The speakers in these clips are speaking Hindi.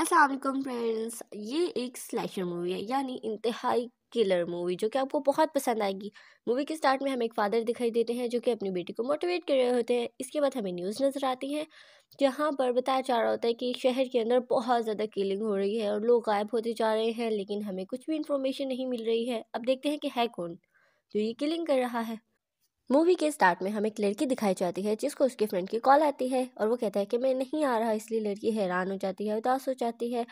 असलम फ्रेंड्स ये एक स्लैशर मूवी है यानी इंतहाई किलर मूवी जो कि आपको बहुत पसंद आएगी मूवी के स्टार्ट में हम एक फादर दिखाई देते हैं जो कि अपनी बेटी को मोटिवेट कर रहे होते हैं इसके बाद हमें न्यूज़ नज़र आती है जहाँ पर बताया जा रहा होता है कि शहर के अंदर बहुत ज़्यादा किलिंग हो रही है और लोग गायब होते जा रहे हैं लेकिन हमें कुछ भी इंफॉर्मेशन नहीं मिल रही है अब देखते हैं कि है कौन जो ये किलिंग कर रहा है मूवी के स्टार्ट में हमें एक लड़की दिखाई जाती है जिसको उसके फ्रेंड की कॉल आती है और वो कहता है कि मैं नहीं आ रहा इसलिए लड़की हैरान हो जाती है उदास हो जाती है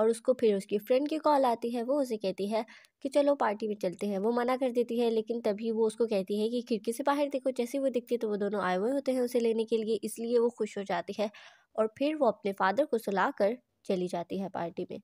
और उसको फिर उसकी फ्रेंड की कॉल आती है वो उसे कहती है कि चलो पार्टी में चलते हैं वो मना कर देती है लेकिन तभी वो उसको कहती है कि खिड़की से बाहर देखो जैसे वो दिखती है तो वो दोनों आए हुए होते हैं उसे लेने के लिए इसलिए वो खुश हो जाती है और फिर वो अपने फादर को सुला कर चली जाती है पार्टी में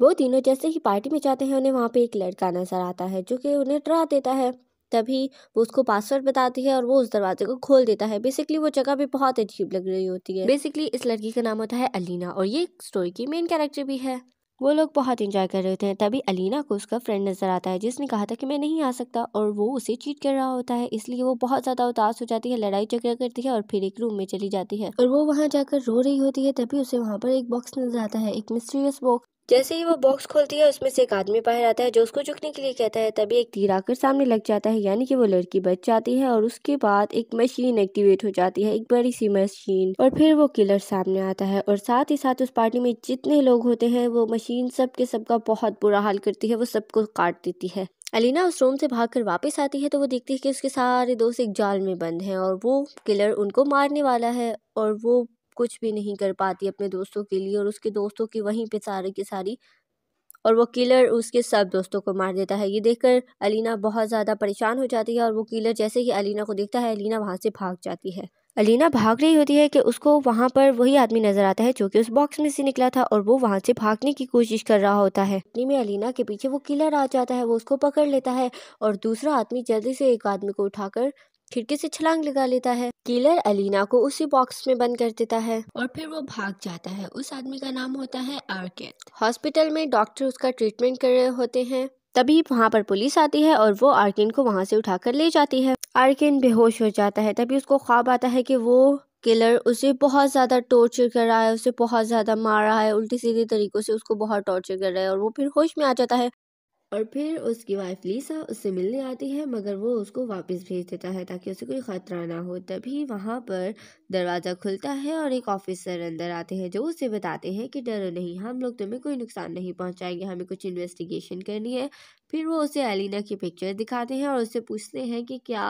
वो तीनों जैसे ही पार्टी में जाते हैं उन्हें वहाँ पे एक लड़का नज़र आता है जो कि उन्हें डरा देता है तभी वो उसको पासवर्ड बताती है और वो उस दरवाजे को खोल देता है बेसिकली वो जगह भी बहुत अजीब लग रही होती है बेसिकली इस लड़की का नाम होता है अलीना और ये स्टोरी की मेन कैरेक्टर भी है वो लोग बहुत इंजॉय कर रहे होते हैं तभी अलीना को उसका फ्रेंड नज़र आता है जिसने कहा था कि मैं नहीं आ सकता और वो उसे चीट कर रहा होता है इसलिए वो बहुत ज़्यादा उदास हो जाती है लड़ाई झगड़ा करती है और फिर एक रूम में चली जाती है और वो वहाँ जाकर रो रही होती है तभी उसे वहाँ पर एक बॉक्स नज़र आता है एक मिस्ट्रियस बॉक्स जैसे ही वो बॉक्स खोलती है उसमें से एक आदमी बाहर आता है जो उसको झुकने के लिए कहता है तभी एक तीर आकर सामने लग जाता है यानी कि वो लड़की बच जाती है और उसके बाद एक मशीन एक्टिवेट हो जाती है एक बड़ी सी मशीन और फिर वो किलर सामने आता है और साथ ही साथ उस पार्टी में जितने लोग होते हैं वो मशीन सब के सबका बहुत बुरा हाल करती है वो सबको काट देती है अलीना उस रूम से भागकर वापस आती है तो वो देखती है कि उसके सारे दोस्त एक जाल में बंद हैं और वो किलर उनको मारने वाला है और वो कुछ भी नहीं कर पाती अपने दोस्तों के लिए और उसके दोस्तों की वहीं पे सारी की सारी और वो किलर उसके सब दोस्तों को मार देता है ये देखकर अलीना बहुत ज़्यादा परेशान हो जाती है और वो किलर जैसे ही अलीना को देखता है अलीना वहाँ से भाग जाती है अलीना भाग रही होती है कि उसको वहाँ पर वही आदमी नज़र आता है जो कि उस बॉक्स में से निकला था और वो वहाँ से भागने की कोशिश कर रहा होता है इतनी में अलीना के पीछे वो किलर आ जाता है वो उसको पकड़ लेता है और दूसरा आदमी जल्दी से एक आदमी को उठाकर खिड़की से छलांग लगा लेता है किलर अलीना को उसी बॉक्स में बंद कर देता है और फिर वो भाग जाता है उस आदमी का नाम होता है आर्केट हॉस्पिटल में डॉक्टर उसका ट्रीटमेंट कर रहे होते हैं तभी वहाँ पर पुलिस आती है और वो आर्किन को वहाँ से उठाकर ले जाती है आर्किन बेहोश हो जाता है तभी उसको ख्वाब आता है कि वो किलर उसे बहुत ज़्यादा टॉर्चर कर रहा है उसे बहुत ज़्यादा मार रहा है उल्टी सीधे तरीक़ों से उसको बहुत टॉर्चर कर रहा है और वो फिर होश में आ जाता है और फिर उसकी वाइफ लीसा उससे मिलने आती है मगर वो उसको वापस भेज देता है ताकि उसे कोई ख़तरा ना हो तभी वहाँ पर दरवाज़ा खुलता है और एक ऑफिसर अंदर आते हैं जो उसे बताते हैं कि डरो नहीं हम लोग तुम्हें कोई नुकसान नहीं पहुँचाएंगे हमें कुछ इन्वेस्टिगेशन करनी है फिर वो उसे एलिना की पिक्चर दिखाते हैं और उससे पूछते हैं कि क्या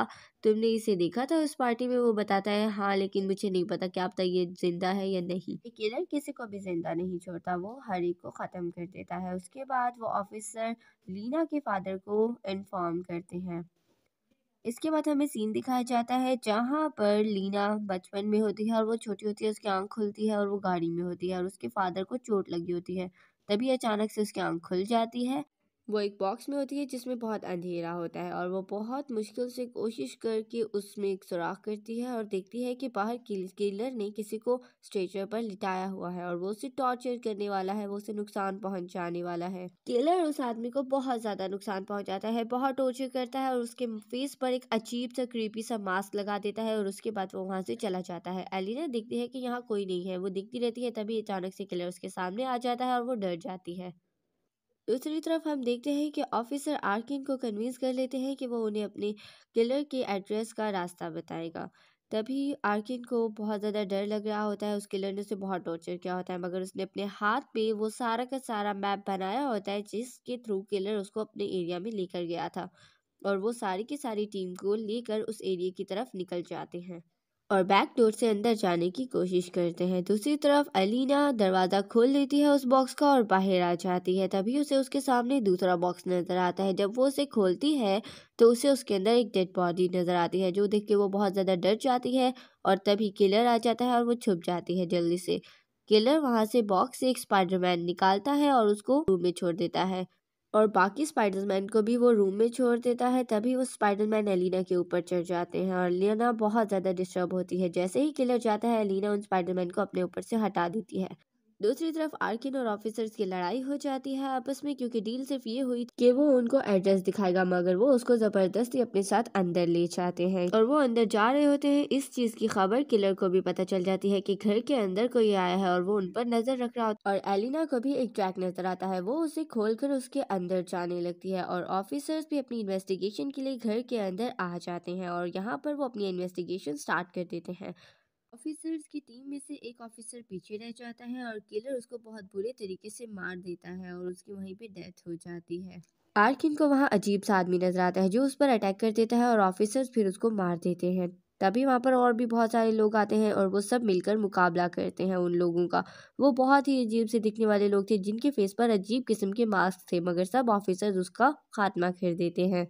तुमने इसे देखा था उस पार्टी में वो बताता है हाँ लेकिन मुझे नहीं पता क्या पता ये जिंदा है या नहीं किलर किसी को भी जिंदा नहीं छोड़ता वो हर एक को ख़त्म कर देता है उसके बाद वो ऑफिसर लीना के फादर को इन्फॉर्म करते हैं इसके बाद हमें सीन दिखाया जाता है जहाँ पर लीना बचपन में होती है और वो छोटी होती है उसकी आँख खुलती है और वो गाड़ी में होती है और उसके फादर को चोट लगी होती है तभी अचानक से उसकी आँख खुल जाती है वो एक बॉक्स में होती है जिसमें बहुत अंधेरा होता है और वो बहुत मुश्किल से कोशिश करके उसमें एक सुराख करती है और देखती है कि बाहर किलर ने किसी को स्ट्रेचर पर लिटाया हुआ है और वो उसे टॉर्चर करने वाला है वो उसे नुकसान पहुंचाने वाला है किलर उस आदमी को बहुत ज़्यादा नुकसान पहुँचाता है बहुत टॉर्चर करता है और उसके फेस पर एक अजीब सा क्रीपी सा मास्क लगा देता है और उसके बाद वो वहाँ से चला जाता है एलिना देखती है कि यहाँ कोई नहीं है वो दिखती रहती है तभी अचानक से किलर उसके सामने आ जाता है और वो डर जाती है दूसरी तरफ हम देखते हैं कि ऑफिसर आर्किन को कन्विंस कर लेते हैं कि वो उन्हें अपने किलर के एड्रेस का रास्ता बताएगा तभी आर्किन को बहुत ज़्यादा डर लग रहा होता है उस किलर ने उसे बहुत टॉर्चर किया होता है मगर उसने अपने हाथ पे वो सारा का सारा मैप बनाया होता है जिसके थ्रू किलर उसको अपने एरिया में लेकर गया था और वो सारी की सारी टीम को लेकर उस एरिया की तरफ निकल जाते हैं और बैक डोर से अंदर जाने की कोशिश करते हैं दूसरी तरफ अलीना दरवाज़ा खोल लेती है उस बॉक्स का और बाहर आ जाती है तभी उसे उसके सामने दूसरा बॉक्स नज़र आता है जब वो उसे खोलती है तो उसे उसके अंदर एक डेड बॉडी नज़र आती है जो देख के वो बहुत ज़्यादा डर जाती है और तभी किलर आ जाता है और वो छुप जाती है जल्दी से किलर वहाँ से बॉक्स से एक स्पाइडरमैन निकालता है और उसको रूम में छोड़ देता है और बाकी स्पाइडरमैन को भी वो रूम में छोड़ देता है तभी स्पाइडर स्पाइडरमैन एलिना के ऊपर चढ़ जाते हैं और लियाना बहुत ज़्यादा डिस्टर्ब होती है जैसे ही किलर जाता है एलिना उन स्पाइडरमैन को अपने ऊपर से हटा देती है दूसरी तरफ आर्किन और ऑफिसर्स की लड़ाई हो जाती है आपस में क्योंकि डील सिर्फ ये हुई कि वो उनको एड्रेस दिखाएगा मगर वो उसको जबरदस्ती अपने साथ अंदर ले जाते हैं और वो अंदर जा रहे होते हैं इस चीज की खबर किलर को भी पता चल जाती है कि घर के अंदर कोई आया है और वो उन पर नजर रख रहा होता है और एलिना को भी एक ट्रैक नजर आता है वो उसे कर उसके अंदर जाने लगती है और ऑफिसर्स भी अपनी इन्वेस्टिगेशन के लिए घर के अंदर आ जाते हैं और यहाँ पर वो अपनी इन्वेस्टिगेशन स्टार्ट कर देते हैं ऑफिसर्स की टीम में से एक ऑफिसर पीछे रह जाता है और किलर उसको बहुत बुरे तरीके से मार देता है और उसकी वहीं पे डेथ हो जाती है आर्किन को वहाँ अजीब सा आदमी नजर आता है जो उस पर अटैक कर देता है और ऑफिसर्स फिर उसको मार देते हैं तभी वहाँ पर और भी बहुत सारे लोग आते हैं और वो सब मिलकर मुकाबला करते हैं उन लोगों का वो बहुत ही अजीब से दिखने वाले लोग थे जिनके फेस पर अजीब किस्म के मास्क थे मगर सब ऑफिसर्स उसका खात्मा कर देते हैं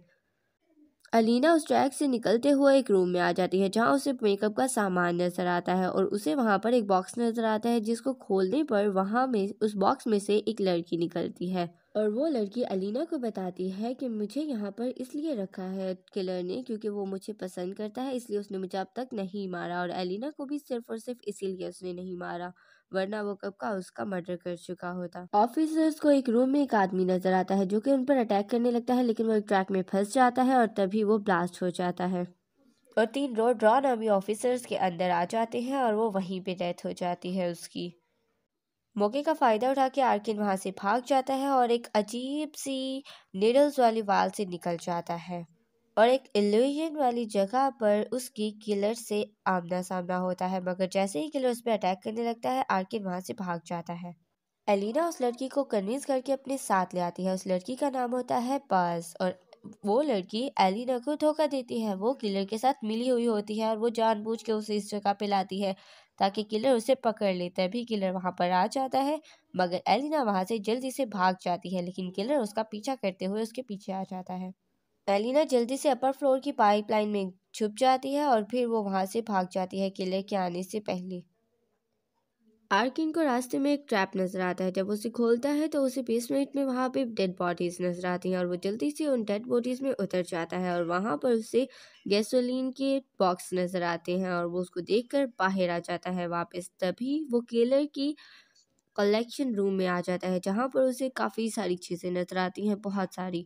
अलीना उस ट्रैक से निकलते हुए एक रूम में आ जाती है जहां उसे मेकअप का सामान नजर आता है और उसे वहां पर एक बॉक्स नजर आता है जिसको खोलने पर वहां में उस बॉक्स में से एक लड़की निकलती है और वो लड़की अलीना को बताती है कि मुझे यहाँ पर इसलिए रखा है किलर ने क्योंकि वो मुझे पसंद करता है इसलिए उसने मुझे अब तक नहीं मारा और अलीना को भी सिर्फ और सिर्फ इसीलिए उसने नहीं मारा वरना वो कब का उसका मर्डर कर चुका होता ऑफिसर्स को एक रूम में एक आदमी नजर आता है जो कि उन पर अटैक करने लगता है लेकिन वो एक ट्रैक में फंस जाता है और तभी वो ब्लास्ट हो जाता है और तीन रोड रॉन अभी ऑफिसर्स के अंदर आ जाते हैं और वो वहीं पे डेथ हो जाती है उसकी मौके का फ़ायदा उठा के आर्किन वहाँ से भाग जाता है और एक अजीब सी निडल्स वाली वाल से निकल जाता है और एक इल्यूजन वाली जगह पर उसकी किलर से आमना सामना होता है मगर जैसे ही किलर उस पर अटैक करने लगता है आर्किन वहाँ से भाग जाता है एलिना उस लड़की को कन्विंस करके अपने साथ ले आती है उस लड़की का नाम होता है पास और वो लड़की एलिना को धोखा देती है वो किलर के साथ मिली हुई होती है और वो जानबूझ के उसे इस जगह पे लाती है ताकि किलर उसे पकड़ ले तभी किलर वहाँ पर आ जाता है मगर एलिना वहाँ से जल्दी से भाग जाती है लेकिन किलर उसका पीछा करते हुए उसके पीछे आ जाता है एलिना जल्दी से अपर फ्लोर की पाइपलाइन में छुप जाती है और फिर वो वहाँ से भाग जाती है किले के आने से पहले आर्किन को रास्ते में एक ट्रैप नज़र आता है जब उसे खोलता है तो उसे बीस मिनट में वहाँ पे डेड बॉडीज़ नज़र आती हैं और वो जल्दी से उन डेड बॉडीज़ में उतर जाता है और वहाँ पर उसे गैसोलीन के बॉक्स नज़र आते हैं और वो उसको देखकर बाहर आ जाता है वापस तभी वो केलर की कलेक्शन रूम में आ जाता है जहाँ पर उसे काफ़ी सारी चीज़ें नज़र आती हैं बहुत सारी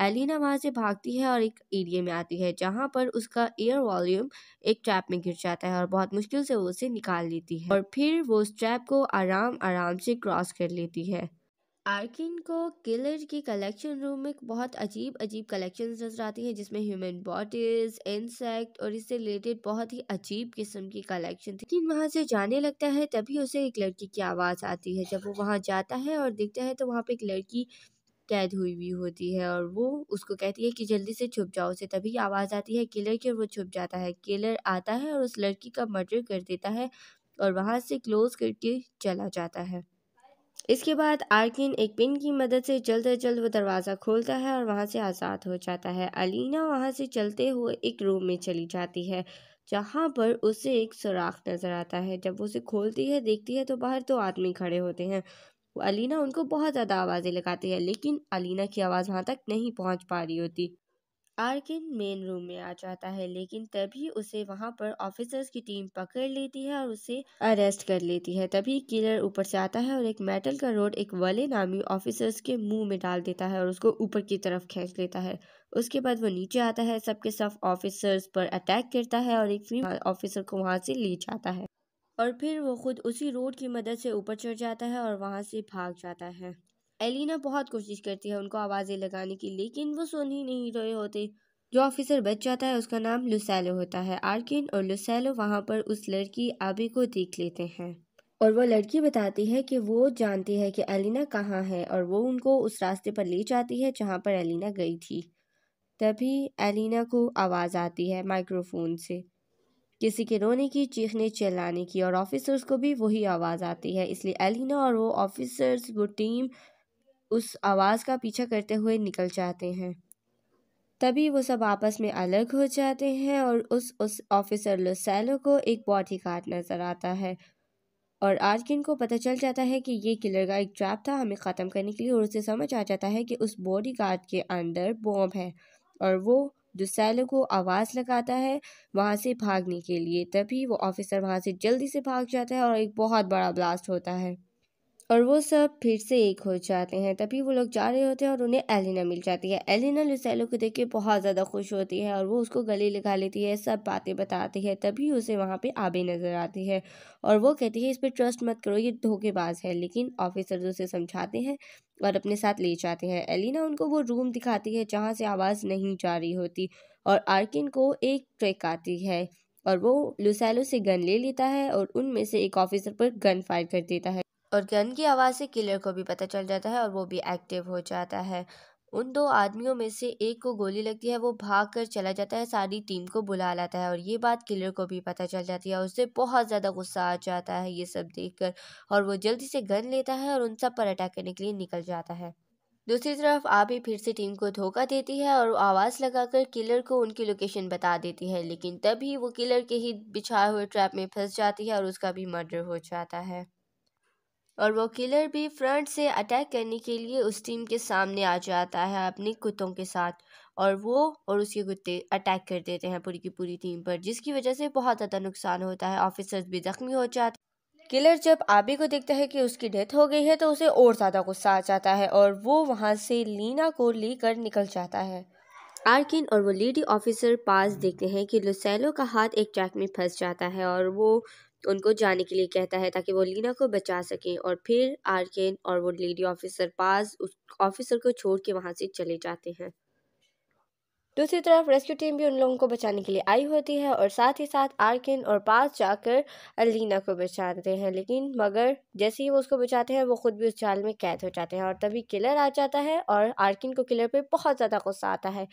एलिना वहाँ से भागती है और एक एरिए में आती है जहाँ पर उसका एयर वॉल्यूम एक ट्रैप में गिर जाता है और बहुत मुश्किल से वो उसे निकाल लेती है और फिर वो उस ट्रैप को आराम आराम से क्रॉस कर लेती है आर्किन को किलर की कलेक्शन रूम में बहुत अजीब अजीब कलेक्शन नज़र आती हैं जिसमें ह्यूमन बॉडीज इंसेक्ट और इससे रिलेटेड बहुत ही अजीब किस्म की कलेक्शन थी लेकिन वहाँ से जाने लगता है तभी उसे एक लड़की की आवाज़ आती है जब वो वहाँ जाता है और देखता है तो वहाँ पे एक लड़की कैद हुई हुई होती है और वो उसको कहती है कि जल्दी से छुप जाओ उसे तभी आवाज़ आती है किलर की और वो छुप जाता है किलर आता है और उस लड़की का मर्डर कर देता है और वहाँ से क्लोज करके चला जाता है इसके बाद आर्किन एक पिन की मदद से जल्द अज जल्द वो दरवाज़ा खोलता है और वहाँ से आज़ाद हो जाता है अलीना वहाँ से चलते हुए एक रूम में चली जाती है जहाँ पर उसे एक सुराख नज़र आता है जब उसे खोलती है देखती है तो बाहर तो आदमी खड़े होते हैं वो अलीना उनको बहुत ज़्यादा आवाज़ें लगाती है लेकिन अलीना की आवाज़ वहाँ तक नहीं पहुँच पा रही होती आर्किन मेन रूम में आ जाता है लेकिन तभी उसे वहाँ पर ऑफिसर्स की टीम पकड़ लेती है और उसे अरेस्ट कर लेती है तभी किलर ऊपर से आता है और एक मेटल का रोड एक वले नामी ऑफिसर्स के मुंह में डाल देता है और उसको ऊपर की तरफ खींच लेता है उसके बाद वो नीचे आता है सबके सब ऑफिसर्स पर अटैक करता है और एक ऑफिसर को वहाँ से ले जाता है और फिर वो खुद उसी रोड की मदद से ऊपर चढ़ जाता है और वहाँ से भाग जाता है एलिना बहुत कोशिश करती है उनको आवाज़ें लगाने की लेकिन वो सुन ही नहीं रहे होते जो ऑफिसर बच जाता है उसका नाम लुसैलो होता है आर्किन और लुसैलो वहाँ पर उस लड़की आबी को देख लेते हैं और वह लड़की बताती है कि वो जानती है कि एलिना कहाँ है और वो उनको उस रास्ते पर ले जाती है जहाँ पर एलिना गई थी तभी एलिना को आवाज़ आती है माइक्रोफोन से किसी के रोने की चीखने चिल्लाने की और ऑफिसर्स को भी वही आवाज़ आती है इसलिए एलिना और वो ऑफिसर्स वो टीम उस आवाज़ का पीछा करते हुए निकल जाते हैं तभी वो सब आपस में अलग हो जाते हैं और उस उस ऑफिसर लोसैलो को एक बॉडी गार्ड नज़र आता है और आर्किन को पता चल जाता है कि ये किलर का एक ट्रैप था हमें ख़त्म करने के लिए और उसे समझ आ जाता है कि उस बॉडी गार्ड के अंदर बॉम्ब है और वो जो सैलों को आवाज़ लगाता है वहाँ से भागने के लिए तभी वो ऑफिसर वहाँ से जल्दी से भाग जाता है और एक बहुत बड़ा ब्लास्ट होता है और वो सब फिर से एक हो जाते हैं तभी वो लोग जा रहे होते हैं और उन्हें एलिना मिल जाती है एलिना लुसैलो को देख के बहुत ज़्यादा खुश होती है और वो उसको गले लगा लेती है सब बातें बताती है तभी उसे वहाँ पे आबे नज़र आती है और वो कहती है इस पर ट्रस्ट मत करो ये धोखेबाज है लेकिन ऑफिसर उसे समझाते हैं और अपने साथ ले जाते हैं एलिना उनको वो रूम दिखाती है जहाँ से आवाज़ नहीं जा रही होती और आर्किन को एक ट्रेक आती है और वो लुसैलो से गन ले लेता है और उनमें से एक ऑफिसर पर गन फायर कर देता है और गन की आवाज़ से किलर को भी पता चल जाता है और वो भी एक्टिव हो जाता है उन दो आदमियों में से एक को गोली लगती है वो भाग कर चला जाता है सारी टीम को बुला लाता है और ये बात किलर को भी पता चल जाती है उससे बहुत ज़्यादा गुस्सा आ जाता है ये सब देखकर और वो जल्दी से गन लेता है और उन सब पर अटैक करने के लिए निकल जाता है दूसरी तरफ आभी फिर से टीम को धोखा देती है और आवाज़ लगाकर किलर को उनकी लोकेशन बता देती है लेकिन तभी वो किलर के ही बिछाए हुए ट्रैप में फंस जाती है और उसका भी मर्डर हो जाता है और वो किलर भी फ्रंट से अटैक करने के लिए उस टीम के सामने आ जाता है अपने कुत्तों के साथ और वो और उसके कुत्ते अटैक कर देते हैं पूरी की पूरी टीम पर जिसकी वजह से बहुत ज़्यादा नुकसान होता है ऑफिसर्स भी जख्मी हो जाते किलर जब आबी को देखता है कि उसकी डेथ हो गई है तो उसे और ज़्यादा गुस्सा आ जाता है और वो वहाँ से लीना को लेकर निकल जाता है आर्किन और वो लेडी ऑफिसर पास देखते हैं कि लुसैलो का हाथ एक ट्रैक में फंस जाता है और वो उनको जाने के लिए कहता है ताकि वो लीना को बचा सकें और फिर आर्केन और वो लेडी ऑफिसर पास उस ऑफिसर को छोड़ के वहाँ से चले जाते हैं दूसरी तरफ रेस्क्यू टीम भी उन लोगों को बचाने के लिए आई होती है और साथ ही साथ आर्किन और पास जाकर अलीना को बचाते हैं लेकिन मगर जैसे ही वो उसको बचाते हैं वो खुद भी उस जाल में कैद हो जाते हैं और तभी किलर आ जाता है और आर्किन को किलर पर बहुत ज़्यादा गुस्सा आता है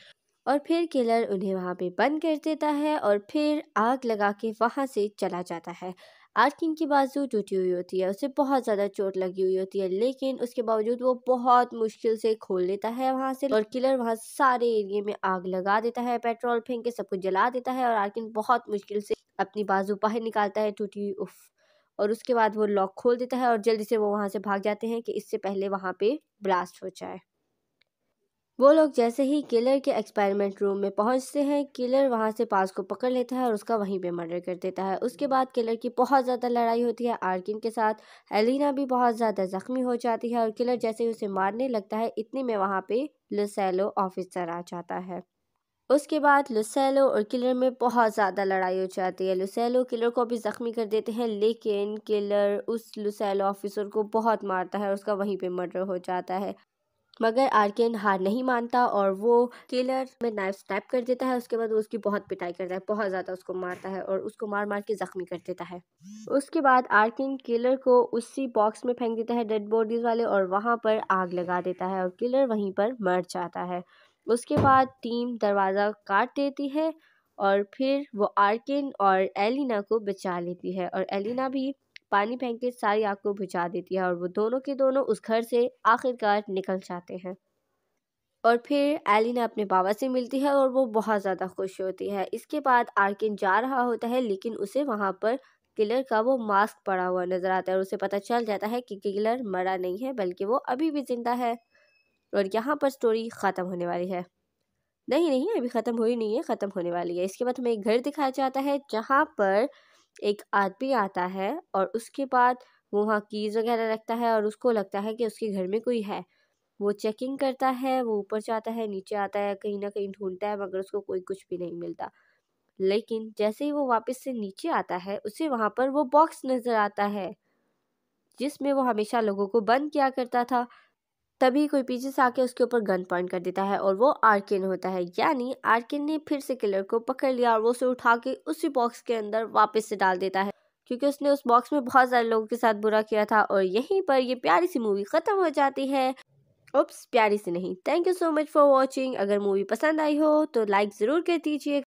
और फिर किलर उन्हें वहाँ पे बंद कर देता है और फिर आग लगा के वहाँ से चला जाता है आर्किन की बाजू टूटी हुई होती है उसे बहुत ज़्यादा चोट लगी हुई होती है लेकिन उसके बावजूद वो बहुत मुश्किल से खोल लेता है वहाँ से और किलर वहाँ सारे एरिए में आग लगा देता है पेट्रोल फेंक के सब कुछ जला देता है और आर्किन बहुत मुश्किल से अपनी बाजू बाहर निकालता है टूटी हुई उफ और उसके बाद वो लॉक खोल देता है और जल्दी से वो वहाँ से भाग जाते हैं कि इससे पहले वहाँ पर ब्लास्ट हो जाए वो लोग जैसे ही किलर के एक्सपेरिमेंट रूम में पहुंचते हैं किलर वहां से पास को पकड़ लेता है और उसका वहीं पे मर्डर कर देता है उसके बाद किलर की बहुत ज़्यादा लड़ाई होती है आर्किन के साथ एलिना भी बहुत ज़्यादा ज़ख्मी हो जाती है और किलर जैसे ही उसे मारने लगता है इतने में वहाँ पे लुसैलो ऑफिसर आ जाता है उसके बाद लुसैलो और किलर में बहुत ज़्यादा लड़ाई हो जाती है लुसैलो किलर को भी ज़ख्मी कर देते हैं लेकिन किलर उस लुसैलो ऑफिसर को बहुत मारता है और उसका वहीं पे मर्डर हो जाता है मगर आर्यन हार नहीं मानता और वो केलर में नाइफ स्टैप कर देता है उसके बाद उसकी बहुत पिटाई करता है बहुत ज़्यादा उसको मारता है और उसको मार मार के ज़ख्मी कर देता है उसके बाद आर्किन किलर को उसी बॉक्स में फेंक देता है डेड बॉडीज़ वाले और वहाँ पर आग लगा देता है और किलर वहीं पर मर जाता है उसके बाद टीम दरवाज़ा काट देती है और फिर वो आर्किन और एलिना को बचा लेती है और एलिना भी पानी फेंक के सारी आग को बुझा देती है और वो दोनों के दोनों उस घर से आखिरकार निकल जाते हैं और फिर एलिना अपने बाबा से मिलती है और वो बहुत ज़्यादा खुश होती है इसके बाद आर्किन जा रहा होता है लेकिन उसे वहाँ पर किलर का वो मास्क पड़ा हुआ नज़र आता है और उसे पता चल जाता है कि किलर मरा नहीं है बल्कि वो अभी भी ज़िंदा है और यहाँ पर स्टोरी ख़त्म होने वाली है नहीं नहीं अभी ख़त्म हुई नहीं है ख़त्म होने वाली है इसके बाद हमें एक घर दिखाया जाता है जहाँ पर एक आदमी आता है और उसके बाद वो वहाँ कीज़ वगैरह रखता है और उसको लगता है कि उसके घर में कोई है वो चेकिंग करता है वो ऊपर जाता है नीचे आता है कहीं ना कहीं ढूंढता है मगर उसको कोई कुछ भी नहीं मिलता लेकिन जैसे ही वो वापस से नीचे आता है उसे वहाँ पर वो बॉक्स नज़र आता है जिसमें वो हमेशा लोगों को बंद किया करता था तभी कोई पीछे से आके उसके ऊपर गन पॉइंट कर देता है और वो आर्किन होता है यानी आर्किन ने फिर से किलर को पकड़ लिया और वो उसे उठा के उसी बॉक्स के अंदर वापस से डाल देता है क्योंकि उसने उस बॉक्स में बहुत सारे लोगों के साथ बुरा किया था और यहीं पर ये प्यारी सी मूवी ख़त्म हो जाती है उप्स प्यारी सी नहीं thank you so much for watching अगर मूवी पसंद आई हो तो लाइक ज़रूर कर दीजिए